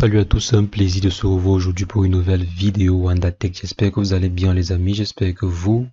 Salut à tous, un plaisir de se revoir aujourd'hui pour une nouvelle vidéo WandaTech. J'espère que vous allez bien les amis, j'espère que vous,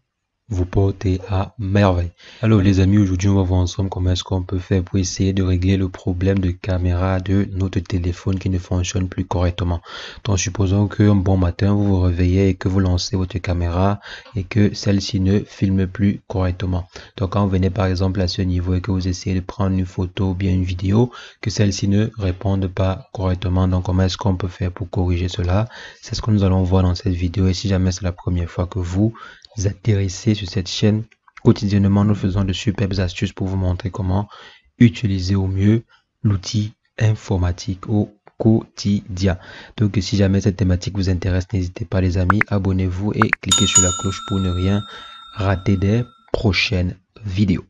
vous portez à merveille. Alors les amis, aujourd'hui on va voir ensemble comment est-ce qu'on peut faire pour essayer de régler le problème de caméra de notre téléphone qui ne fonctionne plus correctement. Donc supposons qu'un bon matin vous vous réveillez et que vous lancez votre caméra et que celle-ci ne filme plus correctement. Donc quand vous venez par exemple à ce niveau et que vous essayez de prendre une photo ou bien une vidéo, que celle-ci ne réponde pas correctement. Donc comment est-ce qu'on peut faire pour corriger cela C'est ce que nous allons voir dans cette vidéo et si jamais c'est la première fois que vous vous sur cette chaîne, quotidiennement, nous faisons de superbes astuces pour vous montrer comment utiliser au mieux l'outil informatique au quotidien. Donc si jamais cette thématique vous intéresse, n'hésitez pas les amis, abonnez-vous et cliquez sur la cloche pour ne rien rater des prochaines vidéos.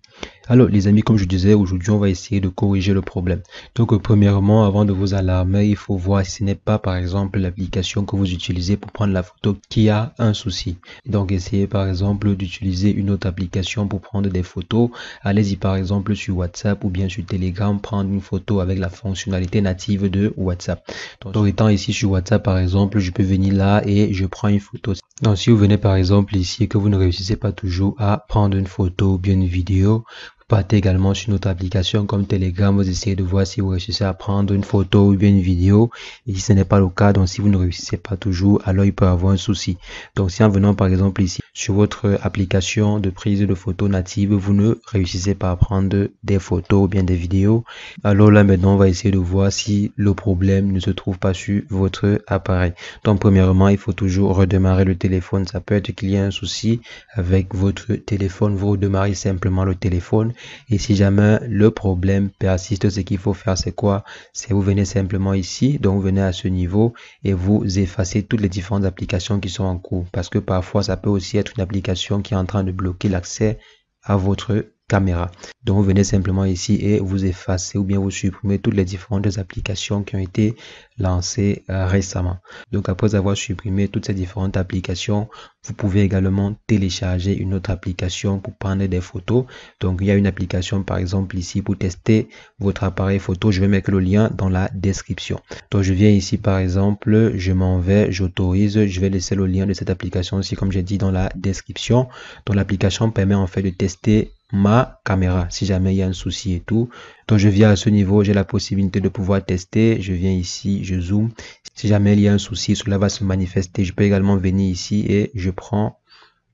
Alors les amis, comme je disais, aujourd'hui on va essayer de corriger le problème. Donc premièrement, avant de vous alarmer, il faut voir si ce n'est pas par exemple l'application que vous utilisez pour prendre la photo qui a un souci. Donc essayez par exemple d'utiliser une autre application pour prendre des photos. Allez-y par exemple sur WhatsApp ou bien sur Telegram, prendre une photo avec la fonctionnalité native de WhatsApp. Donc étant ici sur WhatsApp par exemple, je peux venir là et je prends une photo. Donc si vous venez par exemple ici et que vous ne réussissez pas toujours à prendre une photo ou bien une vidéo, partez également sur notre application comme Telegram, vous essayez de voir si vous réussissez à prendre une photo ou bien une vidéo. Et si ce n'est pas le cas, donc si vous ne réussissez pas toujours, alors il peut y avoir un souci. Donc si en venant par exemple ici sur votre application de prise de photos native, vous ne réussissez pas à prendre des photos ou bien des vidéos, alors là maintenant on va essayer de voir si le problème ne se trouve pas sur votre appareil. Donc premièrement, il faut toujours redémarrer le téléphone. Ça peut être qu'il y a un souci avec votre téléphone. Vous redémarrez simplement le téléphone et si jamais le problème persiste, ce qu'il faut faire, c'est quoi C'est vous venez simplement ici, donc vous venez à ce niveau et vous effacez toutes les différentes applications qui sont en cours. Parce que parfois, ça peut aussi être une application qui est en train de bloquer l'accès à votre caméra. Donc vous venez simplement ici et vous effacez ou bien vous supprimez toutes les différentes applications qui ont été lancées euh, récemment. Donc après avoir supprimé toutes ces différentes applications, vous pouvez également télécharger une autre application pour prendre des photos. Donc il y a une application par exemple ici pour tester votre appareil photo. Je vais mettre le lien dans la description. Donc je viens ici par exemple, je m'en vais, j'autorise, je vais laisser le lien de cette application aussi comme j'ai dit dans la description. Donc l'application permet en fait de tester ma caméra si jamais il y a un souci et tout. Donc je viens à ce niveau, j'ai la possibilité de pouvoir tester. Je viens ici, je zoome. Si jamais il y a un souci, cela va se manifester. Je peux également venir ici et je prends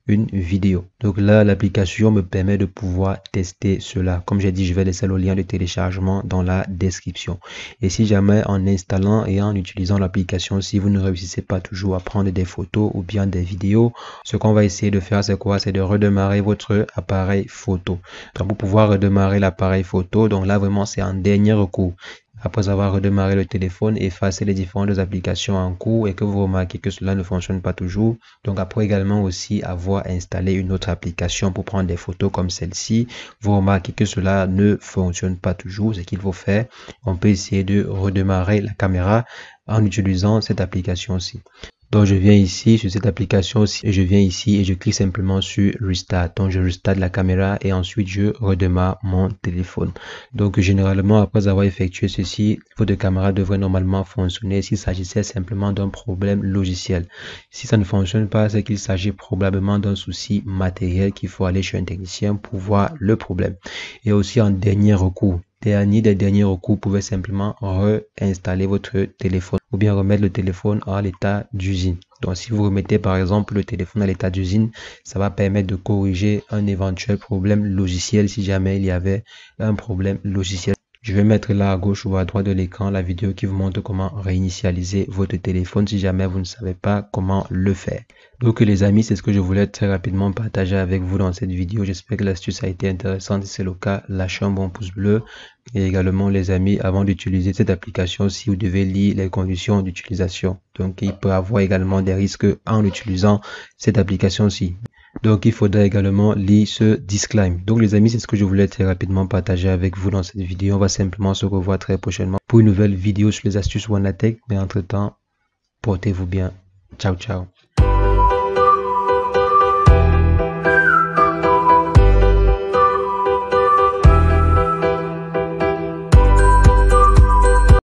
une vidéo. Donc là, l'application me permet de pouvoir tester cela. Comme j'ai dit, je vais laisser le lien de téléchargement dans la description. Et si jamais en installant et en utilisant l'application, si vous ne réussissez pas toujours à prendre des photos ou bien des vidéos, ce qu'on va essayer de faire, c'est quoi C'est de redémarrer votre appareil photo. Donc pour pouvoir redémarrer l'appareil photo, donc là vraiment c'est un dernier recours. Après avoir redémarré le téléphone, effacer les différentes applications en cours et que vous remarquez que cela ne fonctionne pas toujours. Donc après également aussi avoir installé une autre application pour prendre des photos comme celle-ci, vous remarquez que cela ne fonctionne pas toujours. Ce qu'il faut faire, on peut essayer de redémarrer la caméra en utilisant cette application-ci. Donc je viens ici sur cette application et je viens ici et je clique simplement sur Restart. Donc je restart la caméra et ensuite je redémarre mon téléphone. Donc généralement après avoir effectué ceci, votre caméra devrait normalement fonctionner s'il s'agissait simplement d'un problème logiciel. Si ça ne fonctionne pas, c'est qu'il s'agit probablement d'un souci matériel qu'il faut aller chez un technicien pour voir le problème. Et aussi en dernier recours, dernier des derniers recours, vous pouvez simplement réinstaller votre téléphone ou bien remettre le téléphone à l'état d'usine. Donc si vous remettez par exemple le téléphone à l'état d'usine, ça va permettre de corriger un éventuel problème logiciel si jamais il y avait un problème logiciel. Je vais mettre là à gauche ou à droite de l'écran la vidéo qui vous montre comment réinitialiser votre téléphone si jamais vous ne savez pas comment le faire. Donc les amis, c'est ce que je voulais très rapidement partager avec vous dans cette vidéo. J'espère que l'astuce a été intéressante. Si c'est le cas, lâchez un bon pouce bleu. Et également les amis, avant d'utiliser cette application, si vous devez lire les conditions d'utilisation. Donc il peut avoir également des risques en utilisant cette application-ci. Donc il faudra également lire ce disclaimer. Donc les amis, c'est ce que je voulais très rapidement partager avec vous dans cette vidéo. On va simplement se revoir très prochainement pour une nouvelle vidéo sur les astuces OneTech. Mais entre-temps, portez-vous bien. Ciao, ciao.